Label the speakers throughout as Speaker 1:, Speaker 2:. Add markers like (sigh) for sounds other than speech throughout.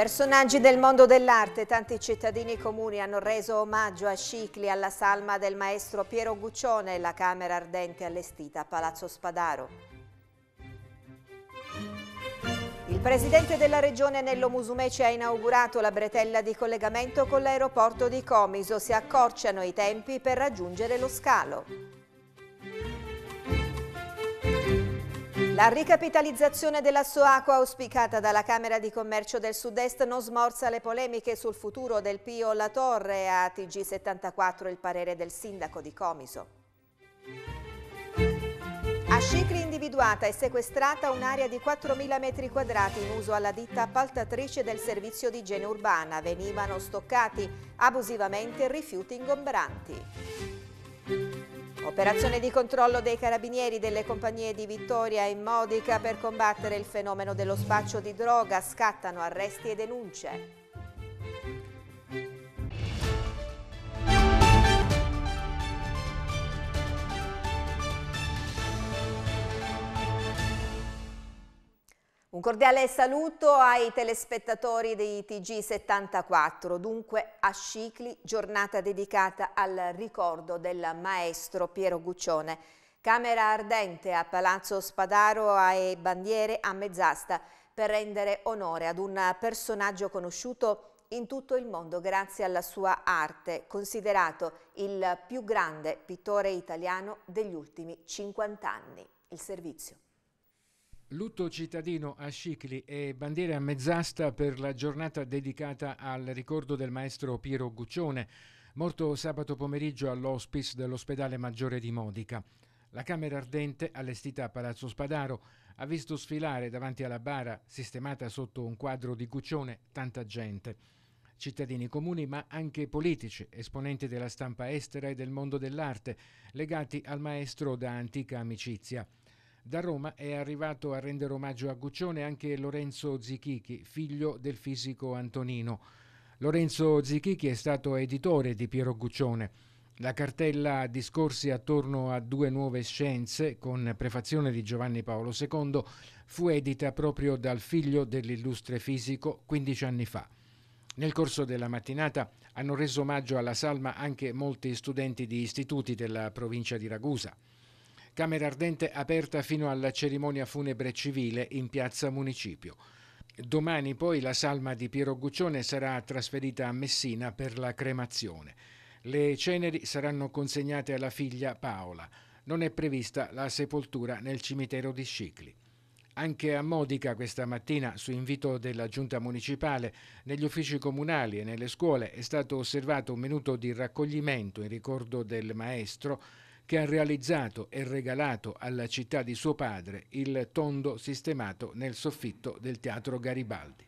Speaker 1: Personaggi del mondo dell'arte, tanti cittadini comuni hanno reso omaggio a Scicli alla salma del maestro Piero Guccione e la camera ardente allestita a Palazzo Spadaro. Il presidente della regione Nello Musumeci ha inaugurato la bretella di collegamento con l'aeroporto di Comiso. Si accorciano i tempi per raggiungere lo scalo. La ricapitalizzazione della Soaco auspicata dalla Camera di Commercio del Sud-Est non smorza le polemiche sul futuro del Pio La Torre a TG74 il parere del sindaco di Comiso. A Scicli individuata e sequestrata un'area di 4.000 metri quadrati in uso alla ditta appaltatrice del servizio di igiene urbana. Venivano stoccati abusivamente rifiuti ingombranti. Operazione di controllo dei carabinieri delle compagnie di Vittoria e Modica per combattere il fenomeno dello spaccio di droga. Scattano arresti e denunce. Un cordiale saluto ai telespettatori dei TG74, dunque a Scicli, giornata dedicata al ricordo del maestro Piero Guccione. Camera ardente a Palazzo Spadaro e bandiere a mezz'asta per rendere onore ad un personaggio conosciuto in tutto il mondo grazie alla sua arte, considerato il più grande pittore italiano degli ultimi 50 anni. Il servizio.
Speaker 2: Lutto cittadino a Scicli e bandiere a mezz'asta per la giornata dedicata al ricordo del maestro Piero Guccione, morto sabato pomeriggio all'hospice dell'ospedale maggiore di Modica. La Camera Ardente, allestita a Palazzo Spadaro, ha visto sfilare davanti alla bara, sistemata sotto un quadro di Guccione, tanta gente. Cittadini comuni, ma anche politici, esponenti della stampa estera e del mondo dell'arte, legati al maestro da antica amicizia. Da Roma è arrivato a rendere omaggio a Guccione anche Lorenzo Zichichi, figlio del fisico Antonino. Lorenzo Zichichi è stato editore di Piero Guccione. La cartella Discorsi attorno a due nuove scienze, con prefazione di Giovanni Paolo II, fu edita proprio dal figlio dell'illustre fisico 15 anni fa. Nel corso della mattinata hanno reso omaggio alla salma anche molti studenti di istituti della provincia di Ragusa. Camera ardente aperta fino alla cerimonia funebre civile in piazza Municipio. Domani poi la salma di Piero Guccione sarà trasferita a Messina per la cremazione. Le ceneri saranno consegnate alla figlia Paola. Non è prevista la sepoltura nel cimitero di Scicli. Anche a Modica questa mattina, su invito della giunta municipale, negli uffici comunali e nelle scuole è stato osservato un minuto di raccoglimento in ricordo del maestro che ha realizzato e regalato alla città di suo padre il tondo sistemato nel soffitto del Teatro Garibaldi.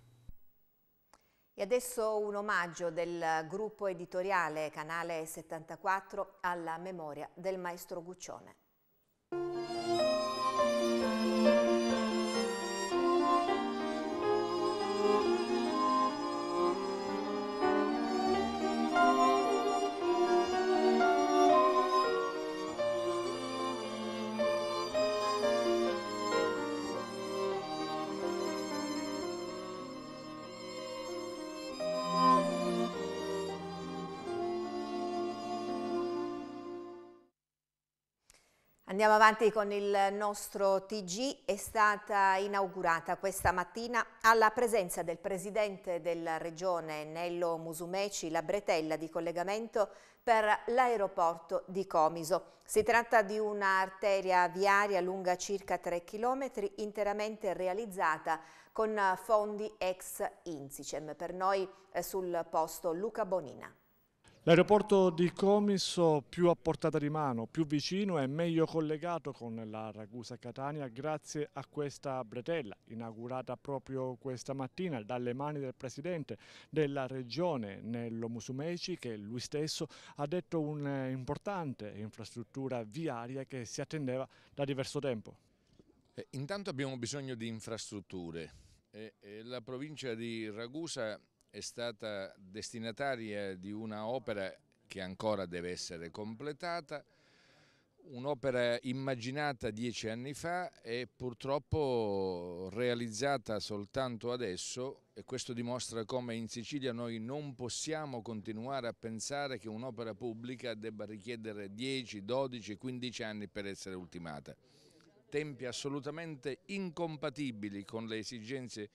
Speaker 1: E adesso un omaggio del gruppo editoriale Canale 74 alla memoria del maestro Guccione. Andiamo avanti con il nostro TG, è stata inaugurata questa mattina alla presenza del Presidente della Regione Nello Musumeci la bretella di collegamento per l'aeroporto di Comiso. Si tratta di un'arteria viaria lunga circa 3 km interamente realizzata con fondi ex Insicem. Per noi eh, sul posto Luca Bonina.
Speaker 3: L'aeroporto di Comiso più a portata di mano, più vicino e meglio collegato con la Ragusa Catania grazie a questa bretella inaugurata proprio questa mattina dalle mani del presidente della regione Nello Musumeci che lui stesso ha detto un'importante eh, infrastruttura viaria che si attendeva da diverso tempo.
Speaker 4: Eh, intanto abbiamo bisogno di infrastrutture. Eh, eh, la provincia di Ragusa è stata destinataria di un'opera che ancora deve essere completata, un'opera immaginata dieci anni fa e purtroppo realizzata soltanto adesso e questo dimostra come in Sicilia noi non possiamo continuare a pensare che un'opera pubblica debba richiedere 10, 12, 15 anni per essere ultimata. Tempi assolutamente incompatibili con le esigenze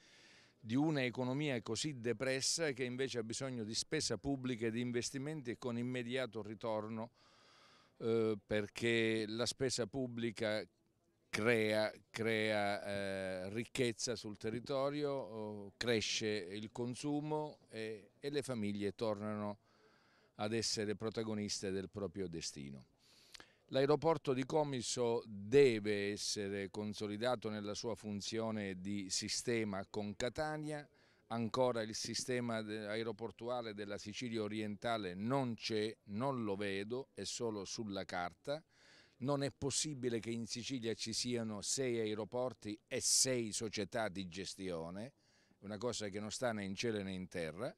Speaker 4: di un'economia così depressa che invece ha bisogno di spesa pubblica e di investimenti con immediato ritorno eh, perché la spesa pubblica crea, crea eh, ricchezza sul territorio, cresce il consumo e, e le famiglie tornano ad essere protagoniste del proprio destino. L'aeroporto di Comiso deve essere consolidato nella sua funzione di sistema con Catania, ancora il sistema aeroportuale della Sicilia orientale non c'è, non lo vedo, è solo sulla carta. Non è possibile che in Sicilia ci siano sei aeroporti e sei società di gestione, una cosa che non sta né in cielo né in terra.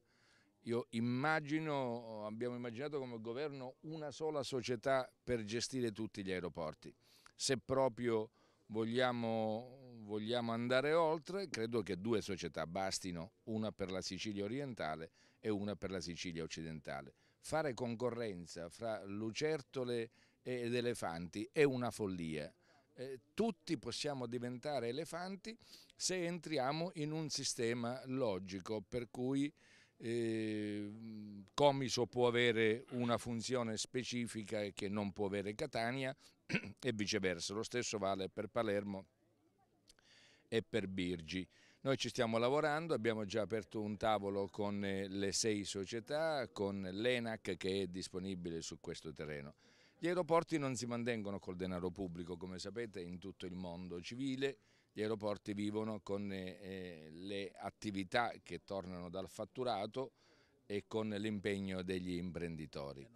Speaker 4: Io immagino, abbiamo immaginato come governo una sola società per gestire tutti gli aeroporti. Se proprio vogliamo, vogliamo andare oltre, credo che due società bastino, una per la Sicilia orientale e una per la Sicilia occidentale. Fare concorrenza fra lucertole ed elefanti è una follia eh, tutti possiamo diventare elefanti se entriamo in un sistema logico per cui eh, Comiso può avere una funzione specifica che non può avere Catania (clears throat) e viceversa, lo stesso vale per Palermo e per Birgi. Noi ci stiamo lavorando, abbiamo già aperto un tavolo con eh, le sei società, con l'ENAC che è disponibile su questo terreno. Gli aeroporti non si mantengono col denaro pubblico, come sapete, in tutto il mondo civile, gli aeroporti vivono con eh, eh, le attività che tornano dal fatturato e con l'impegno degli imprenditori.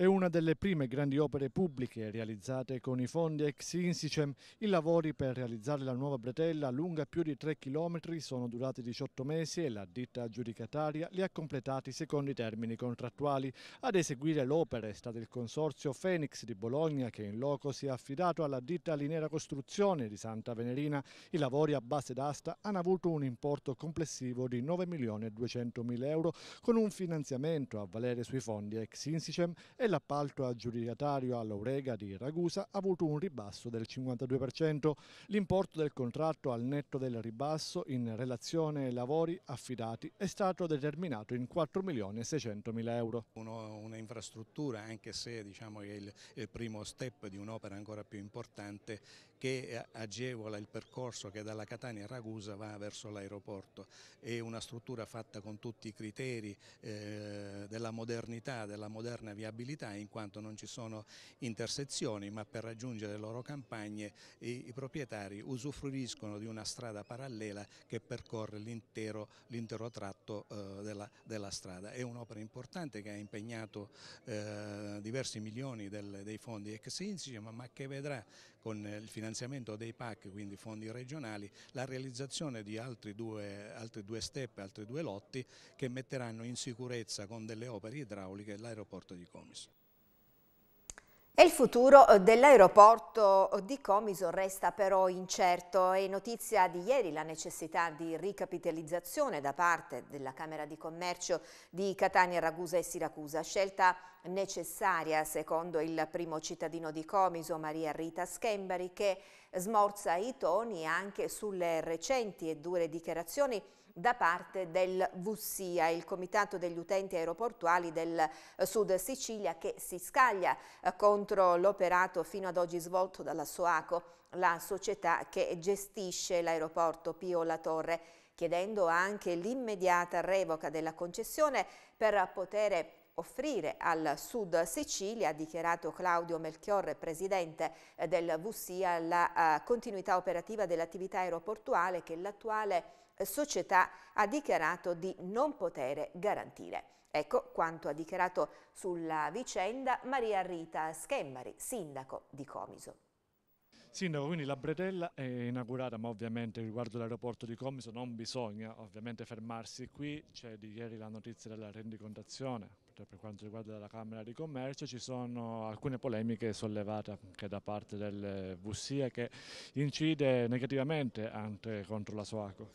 Speaker 3: È una delle prime grandi opere pubbliche realizzate con i fondi ex Insicem. I lavori per realizzare la nuova bretella, lunga più di 3 km, sono durati 18 mesi e la ditta aggiudicataria li ha completati secondo i termini contrattuali. Ad eseguire l'opera è stato il consorzio Fenix di Bologna che in loco si è affidato alla ditta Linera Costruzione di Santa Venerina. I lavori a base d'asta hanno avuto un importo complessivo di 9.200.000 euro con un finanziamento a valere sui fondi ex Insicem e l'appalto aggiudicatario all'Aurega di Ragusa ha avuto un ribasso del 52%. L'importo del contratto al netto del ribasso in relazione ai lavori affidati è stato determinato in 4.600.000 euro. Un'infrastruttura, anche se diciamo, è il, il primo step di un'opera ancora più importante, che agevola il percorso che dalla Catania a Ragusa va verso l'aeroporto. È una struttura fatta con tutti i criteri eh, della modernità, della moderna viabilità, in quanto non ci sono intersezioni, ma per raggiungere le loro campagne i, proprietari usufruiscono di una strada parallela che percorre l'intero tratto eh, della, della, strada. È un'opera importante che ha impegnato eh, diversi milioni dei fondi ex insigne, ma che vedrà con il finanziamento dei PAC, quindi fondi regionali, la realizzazione di altri due, altri due step, altri due lotti che metteranno in sicurezza con delle opere
Speaker 1: idrauliche l'aeroporto di Comiso. Il futuro eh, dell'aeroporto di Comiso resta però incerto e notizia di ieri la necessità di ricapitalizzazione da parte della Camera di Commercio di Catania, Ragusa e Siracusa, scelta necessaria secondo il primo cittadino di Comiso Maria Rita Schembari che smorza i toni anche sulle recenti e dure dichiarazioni da parte del VUSIA, il Comitato degli Utenti Aeroportuali del eh, Sud Sicilia, che si scaglia eh, contro l'operato fino ad oggi svolto dalla SOACO, la società che gestisce l'aeroporto Pio La Torre, chiedendo anche l'immediata revoca della concessione per poter offrire al Sud Sicilia, ha dichiarato Claudio Melchiorre, presidente eh, del VUSIA, la continuità operativa dell'attività aeroportuale che l'attuale società ha dichiarato di non poter garantire. Ecco quanto ha dichiarato sulla vicenda Maria Rita Schemmari, sindaco di Comiso.
Speaker 3: Sindaco, quindi la bretella è inaugurata, ma ovviamente riguardo l'aeroporto di Comiso non bisogna ovviamente fermarsi qui, c'è di ieri la notizia della rendicontazione, Mentre per quanto riguarda la Camera di Commercio ci sono alcune polemiche sollevate anche da parte del VSIA che incide negativamente anche contro la Soaco.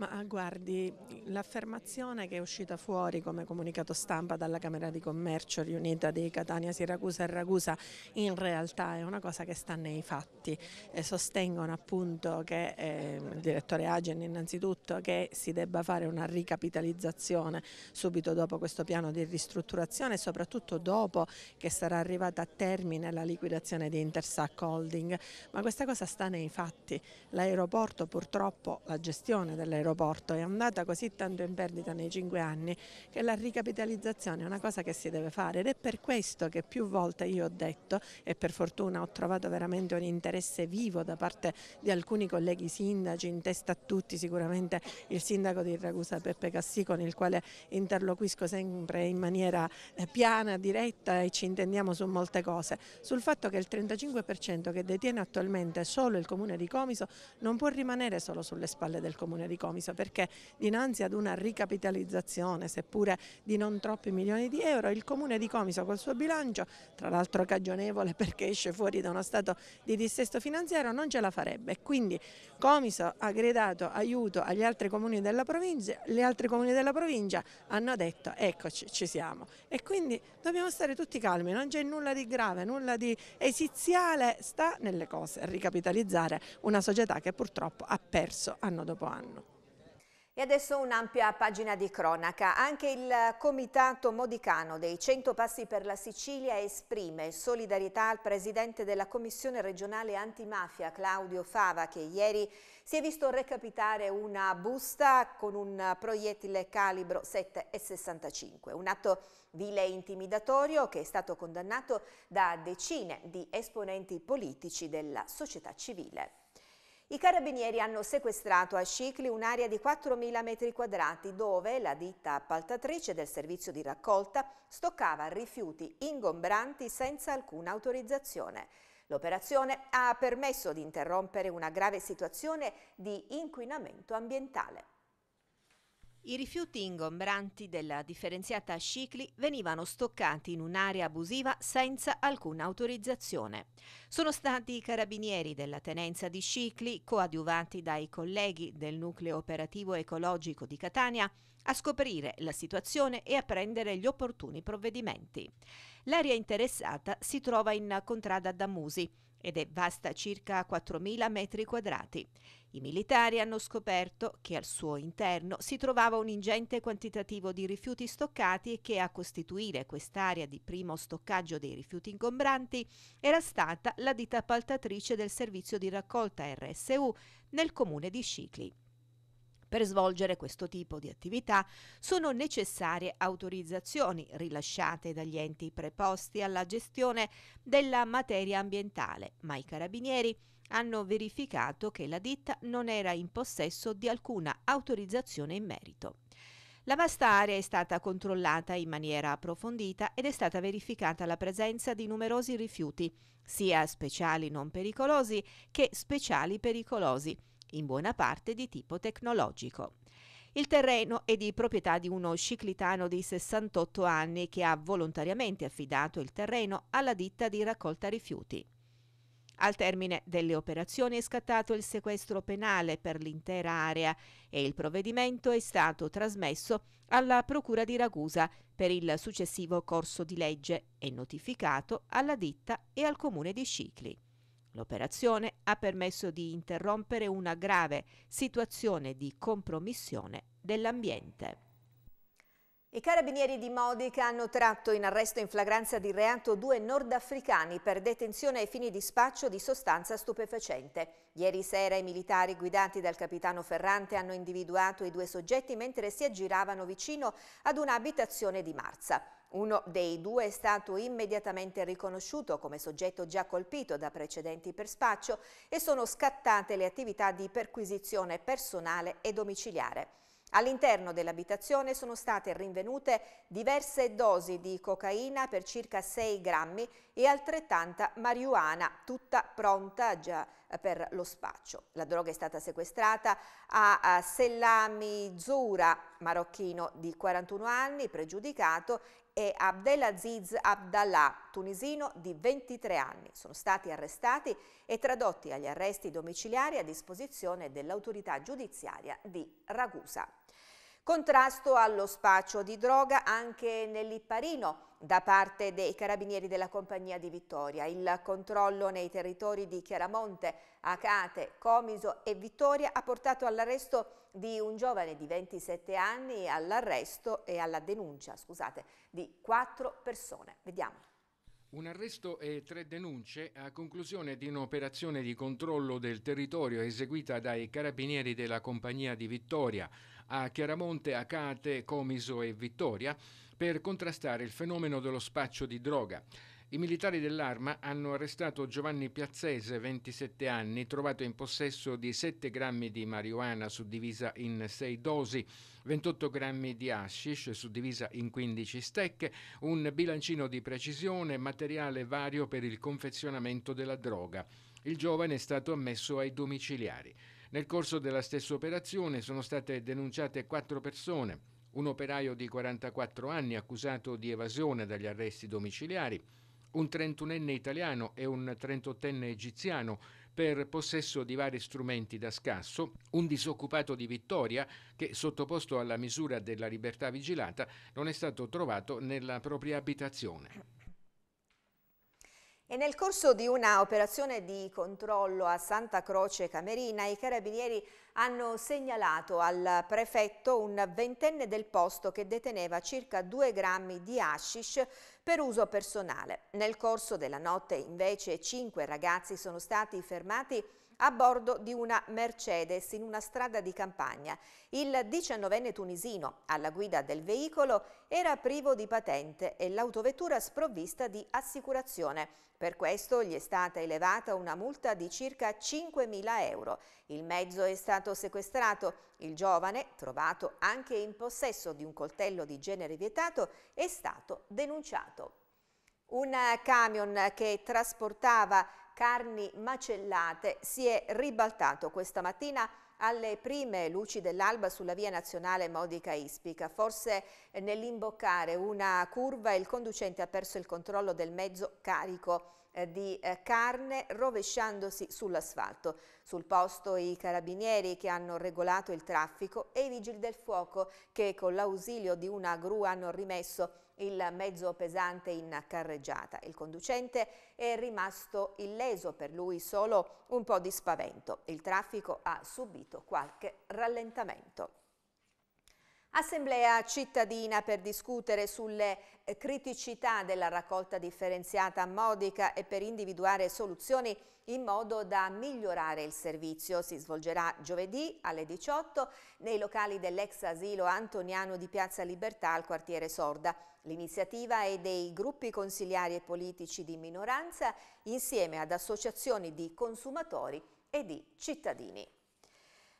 Speaker 5: Ma ah, guardi, l'affermazione che è uscita fuori come comunicato stampa dalla Camera di Commercio riunita di Catania, Siracusa e Ragusa in realtà è una cosa che sta nei fatti. Eh, sostengono appunto che eh, il direttore Agen innanzitutto che si debba fare una ricapitalizzazione subito dopo questo piano di ristrutturazione e soprattutto dopo che sarà arrivata a termine la liquidazione di Intersac Holding. Ma questa cosa sta nei fatti. L'aeroporto purtroppo, la gestione dell'aeroporto l'aeroporto è andata così tanto in perdita nei cinque anni che la ricapitalizzazione è una cosa che si deve fare ed è per questo che più volte io ho detto e per fortuna ho trovato veramente un interesse vivo da parte di alcuni colleghi sindaci, in testa a tutti sicuramente il sindaco di Ragusa Peppe Cassì con il quale interloquisco sempre in maniera eh, piana, diretta e ci intendiamo su molte cose, sul fatto che il 35% che detiene attualmente solo il comune di Comiso non può rimanere solo sulle spalle del comune di Comiso Treviso perché dinanzi ad una ricapitalizzazione, seppure di non troppi milioni di euro, il Comune di Comiso col suo bilancio, tra l'altro cagionevole perché esce fuori da uno stato di dissesto finanziario, non ce la farebbe. Quindi Comiso ha gridato aiuto agli altri comuni della provincia, gli altri comuni della provincia hanno detto eccoci, ci siamo. E quindi dobbiamo stare tutti calmi, non c'è nulla di grave, nulla di esiziale, sta nelle cose, ricapitalizzare una società che purtroppo ha perso anno dopo anno.
Speaker 1: E adesso un'ampia pagina di cronaca. Anche il comitato modicano dei 100 passi per la Sicilia esprime solidarietà al presidente della commissione regionale antimafia Claudio Fava che ieri si è visto recapitare una busta con un proiettile calibro 7,65. Un atto vile e intimidatorio che è stato condannato da decine di esponenti politici della società civile. I carabinieri hanno sequestrato a Scicli un'area di 4.000 metri quadrati dove la ditta appaltatrice del servizio di raccolta stoccava rifiuti ingombranti senza alcuna autorizzazione. L'operazione ha permesso di interrompere una grave situazione di inquinamento ambientale. I rifiuti ingombranti della differenziata Scicli venivano stoccati in un'area abusiva senza alcuna autorizzazione. Sono stati i carabinieri della tenenza di Scicli, coadiuvati dai colleghi del nucleo operativo ecologico di Catania, a scoprire la situazione e a prendere gli opportuni provvedimenti. L'area interessata si trova in contrada da Musi ed è vasta circa 4.000 metri quadrati. I militari hanno scoperto che al suo interno si trovava un ingente quantitativo di rifiuti stoccati e che a costituire quest'area di primo stoccaggio dei rifiuti ingombranti era stata la ditta appaltatrice del servizio di raccolta RSU nel comune di Scicli. Per svolgere questo tipo di attività sono necessarie autorizzazioni rilasciate dagli enti preposti alla gestione della materia ambientale, ma i carabinieri hanno verificato che la ditta non era in possesso di alcuna autorizzazione in merito. La vasta area è stata controllata in maniera approfondita ed è stata verificata la presenza di numerosi rifiuti, sia speciali non pericolosi che speciali pericolosi, in buona parte di tipo tecnologico. Il terreno è di proprietà di uno ciclitano di 68 anni che ha volontariamente affidato il terreno alla ditta di raccolta rifiuti. Al termine delle operazioni è scattato il sequestro penale per l'intera area e il provvedimento è stato trasmesso alla Procura di Ragusa per il successivo corso di legge e notificato alla ditta e al comune di Scicli. L'operazione ha permesso di interrompere una grave situazione di compromissione dell'ambiente. I carabinieri di Modica hanno tratto in arresto in flagranza di reato due nordafricani per detenzione ai fini di spaccio di sostanza stupefacente. Ieri sera i militari guidati dal capitano Ferrante hanno individuato i due soggetti mentre si aggiravano vicino ad un'abitazione di Marza. Uno dei due è stato immediatamente riconosciuto come soggetto già colpito da precedenti per spaccio e sono scattate le attività di perquisizione personale e domiciliare. All'interno dell'abitazione sono state rinvenute diverse dosi di cocaina per circa 6 grammi e altrettanta marijuana, tutta pronta già eh, per lo spaccio. La droga è stata sequestrata a Sellami Zura, marocchino di 41 anni, pregiudicato, e Abdelaziz Abdallah, tunisino di 23 anni. Sono stati arrestati e tradotti agli arresti domiciliari a disposizione dell'autorità giudiziaria di Ragusa. Contrasto allo spaccio di droga anche nell'Ipparino da parte dei carabinieri della Compagnia di Vittoria. Il controllo nei territori di Chiaramonte, Acate, Comiso e Vittoria ha portato all'arresto di un giovane di 27 anni e all'arresto e alla denuncia, scusate, di quattro persone. Vediamo.
Speaker 2: Un arresto e tre denunce a conclusione di un'operazione di controllo del territorio eseguita dai carabinieri della Compagnia di Vittoria a Chiaramonte, Acate, Comiso e Vittoria per contrastare il fenomeno dello spaccio di droga. I militari dell'arma hanno arrestato Giovanni Piazzese, 27 anni, trovato in possesso di 7 grammi di marijuana suddivisa in 6 dosi, 28 grammi di hashish suddivisa in 15 stecche, un bilancino di precisione, materiale vario per il confezionamento della droga. Il giovane è stato ammesso ai domiciliari. Nel corso della stessa operazione sono state denunciate 4 persone, un operaio di 44 anni accusato di evasione dagli arresti domiciliari, un 31enne italiano e un 38enne egiziano per possesso di vari strumenti da scasso, un disoccupato di Vittoria che, sottoposto alla misura della libertà vigilata, non è stato trovato nella propria abitazione.
Speaker 1: E nel corso di una operazione di controllo a Santa Croce Camerina, i carabinieri hanno segnalato al prefetto un ventenne del posto che deteneva circa 2 grammi di hashish per uso personale. Nel corso della notte invece 5 ragazzi sono stati fermati a bordo di una Mercedes in una strada di campagna. Il 19enne tunisino alla guida del veicolo era privo di patente e l'autovettura sprovvista di assicurazione. Per questo gli è stata elevata una multa di circa 5.000 euro. Il mezzo è stato sequestrato. Il giovane, trovato anche in possesso di un coltello di genere vietato, è stato denunciato. Un camion che trasportava carni macellate si è ribaltato questa mattina alle prime luci dell'alba sulla via nazionale Modica Ispica. Forse nell'imboccare una curva il conducente ha perso il controllo del mezzo carico eh, di eh, carne rovesciandosi sull'asfalto. Sul posto i carabinieri che hanno regolato il traffico e i vigili del fuoco che con l'ausilio di una gru hanno rimesso il mezzo pesante in carreggiata. Il conducente è rimasto illeso, per lui solo un po' di spavento. Il traffico ha subito qualche rallentamento. Assemblea cittadina per discutere sulle criticità della raccolta differenziata modica e per individuare soluzioni in modo da migliorare il servizio. Si svolgerà giovedì alle 18 nei locali dell'ex asilo Antoniano di Piazza Libertà al quartiere Sorda. L'iniziativa è dei gruppi consigliari e politici di minoranza insieme ad associazioni di consumatori e di cittadini.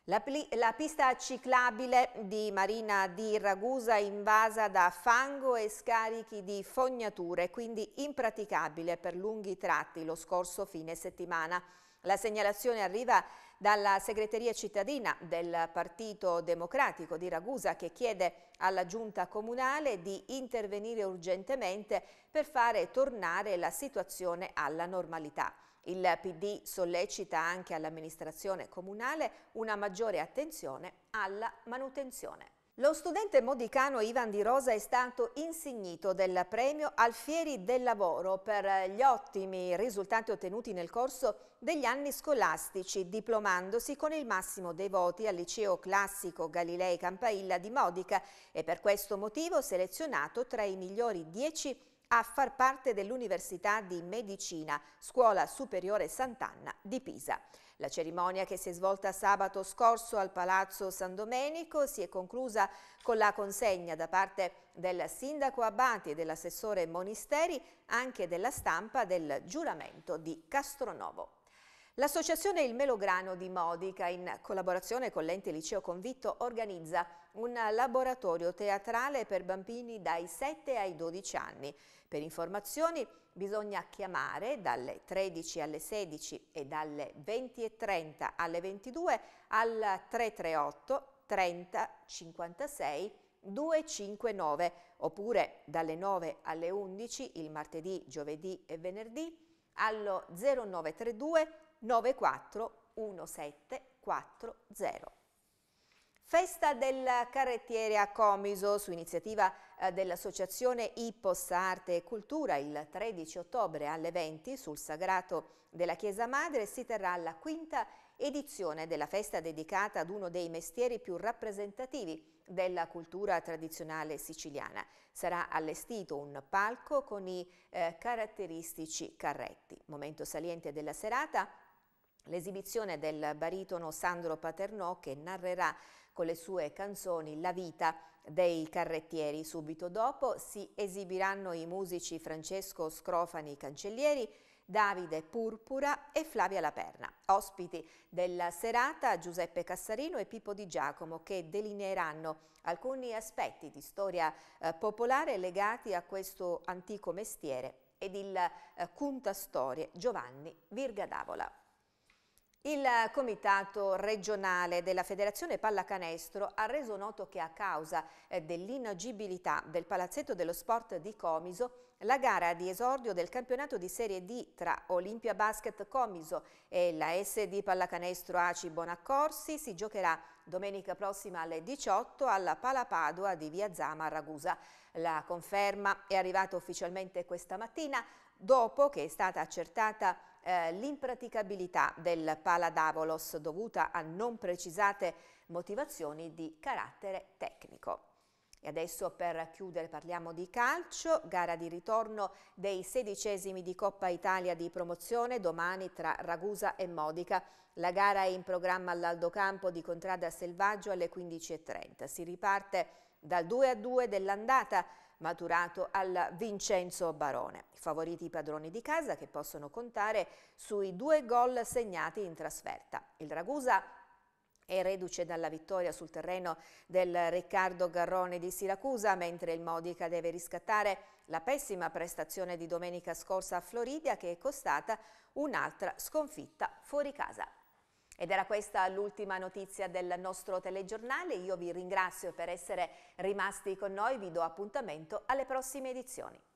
Speaker 1: La, la, pista ciclabile di Marina di Ragusa è invasa da fango e scarichi di fognature, quindi impraticabile per lunghi tratti lo scorso fine settimana. La segnalazione arriva dalla segreteria cittadina del Partito Democratico di Ragusa che chiede alla giunta comunale di intervenire urgentemente per fare tornare la situazione alla normalità. Il PD sollecita anche all'amministrazione comunale una maggiore attenzione alla manutenzione. Lo studente modicano Ivan Di Rosa è stato insignito del premio Alfieri del Lavoro per gli ottimi risultati ottenuti nel corso degli anni scolastici, diplomandosi con il massimo dei voti al liceo classico Galilei Campailla di Modica e per questo motivo selezionato tra i migliori dieci a far parte dell'Università di Medicina, Scuola Superiore Sant'Anna di Pisa. La cerimonia che si è svolta sabato scorso al Palazzo San Domenico si è conclusa con la consegna da parte del sindaco Abbati e dell'assessore Monisteri anche della stampa del giuramento di Castronovo. L'associazione Il Melograno di Modica, in collaborazione con l'ente Liceo Convitto, organizza un laboratorio teatrale per bambini dai 7 ai 12 anni. Per informazioni bisogna chiamare dalle 13 alle 16 e dalle 20.30 alle 22 al 338 30 56 259 oppure dalle 9 alle 11 il martedì, giovedì e venerdì allo 0932 94 1740. Festa del carrettiere a Comiso su iniziativa eh, dell'associazione Ippos Arte e Cultura il 13 ottobre alle 20 sul Sagrato della Chiesa Madre si terrà la quinta edizione della festa dedicata ad uno dei mestieri più rappresentativi della cultura tradizionale siciliana. Sarà allestito un palco con i eh, caratteristici carretti. Momento saliente della serata L'esibizione del baritono Sandro Paternò che narrerà con le sue canzoni La vita dei carrettieri. Subito dopo si esibiranno i musici Francesco Scrofani Cancellieri, Davide Purpura e Flavia Laperna. Ospiti della serata Giuseppe Cassarino e Pippo Di Giacomo che delineeranno alcuni aspetti di storia eh, popolare legati a questo antico mestiere ed il eh, Cunta Storie Giovanni Virgadavola. Il comitato regionale della Federazione Pallacanestro ha reso noto che a causa eh, dell'inagibilità del palazzetto dello sport di Comiso la gara di esordio del campionato di Serie D tra Olimpia Basket Comiso e la SD Pallacanestro Aci Bonaccorsi si giocherà domenica prossima alle 18 alla Pala Padua di Via Zama a Ragusa. La conferma è arrivata ufficialmente questa mattina dopo che è stata accertata eh, l'impraticabilità del Pala Paladavolos dovuta a non precisate motivazioni di carattere tecnico. E adesso per chiudere parliamo di calcio, gara di ritorno dei sedicesimi di Coppa Italia di promozione domani tra Ragusa e Modica. La gara è in programma all'Aldocampo di Contrada Selvaggio alle 15.30. Si riparte dal 2 a 2 dell'andata maturato al Vincenzo Barone. I favoriti i padroni di casa che possono contare sui due gol segnati in trasferta. Il Ragusa è reduce dalla vittoria sul terreno del Riccardo Garrone di Siracusa, mentre il Modica deve riscattare la pessima prestazione di domenica scorsa a Floridia che è costata un'altra sconfitta fuori casa. Ed era questa l'ultima notizia del nostro telegiornale. Io vi ringrazio per essere rimasti con noi, vi do appuntamento alle prossime edizioni.